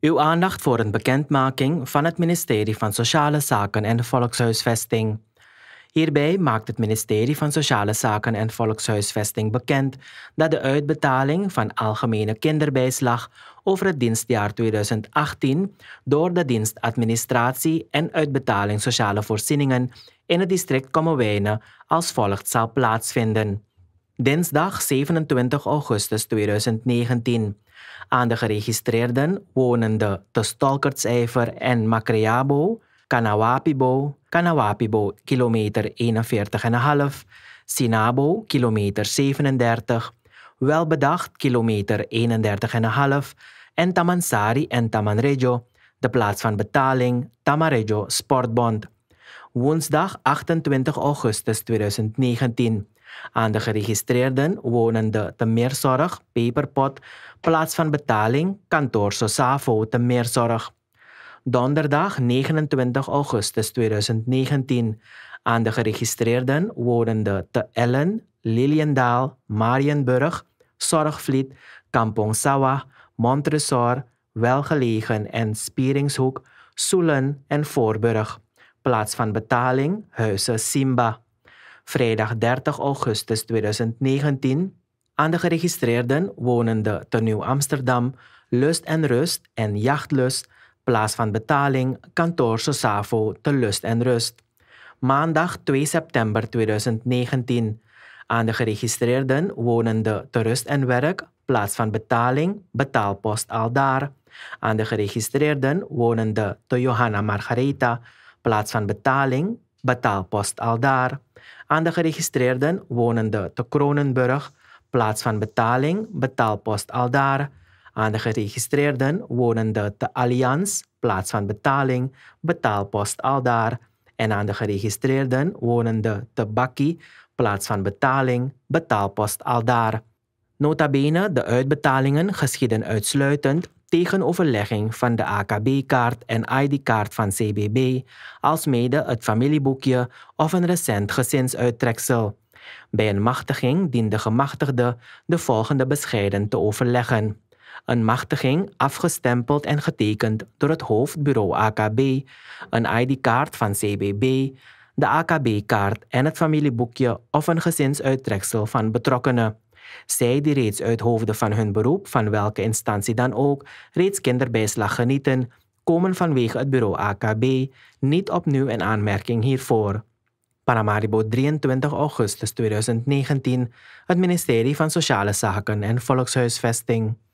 Uw aandacht voor een bekendmaking van het ministerie van Sociale Zaken en Volkshuisvesting. Hierbij maakt het ministerie van Sociale Zaken en Volkshuisvesting bekend dat de uitbetaling van algemene kinderbijslag over het dienstjaar 2018 door de dienst Administratie en Uitbetaling Sociale Voorzieningen in het district Kommerwijnen als volgt zal plaatsvinden dinsdag 27 augustus 2019. Aan de geregistreerden wonende te Stolkertsijver en Makreabo, Kanawapibo, Kanawapibo kilometer 41,5, Sinabo kilometer 37, Welbedacht kilometer 31,5 en Tamansari en Tamanrejo, de plaats van betaling Tamarejo Sportbond. Woensdag 28 augustus 2019. Aan de geregistreerden wonende Meerzorg, peperpot, plaats van betaling, kantoor Sosavo Meerzorg. Donderdag 29 augustus 2019. Aan de geregistreerden wonende te Ellen, Liliendaal, Marienburg, Zorgvliet, Kampong Sawah, Montresor, Welgelegen en Spieringshoek, Soelen en Voorburg. Plaats van betaling Huizen Simba vrijdag 30 augustus 2019 aan de geregistreerden wonende te Nieuw Amsterdam Lust en Rust en Jachtlust, plaats van betaling, kantoor Savo te Lust en Rust. Maandag 2 september 2019 aan de geregistreerden wonende te Rust en Werk, plaats van betaling, betaalpost aldaar. Aan de geregistreerden wonende te Johanna Margaretha, plaats van betaling, betaalpost aldaar. Aan de geregistreerden wonende te Kronenburg, plaats van betaling, betaalpost aldaar. Aan de geregistreerden wonende te Allianz, plaats van betaling, betaalpost aldaar. En aan de geregistreerden wonende te Bakkie, plaats van betaling, betaalpost aldaar. Nota bene, de uitbetalingen geschieden uitsluitend tegenoverlegging van de AKB-kaart en ID-kaart van CBB, alsmede het familieboekje of een recent gezinsuittreksel. Bij een machtiging dient de gemachtigde de volgende bescheiden te overleggen. Een machtiging afgestempeld en getekend door het hoofdbureau AKB, een ID-kaart van CBB, de AKB-kaart en het familieboekje of een gezinsuittreksel van betrokkenen. Zij die reeds uit van hun beroep, van welke instantie dan ook, reeds kinderbijslag genieten, komen vanwege het bureau AKB niet opnieuw in aanmerking hiervoor. Paramaribo 23 augustus 2019, het ministerie van Sociale Zaken en Volkshuisvesting.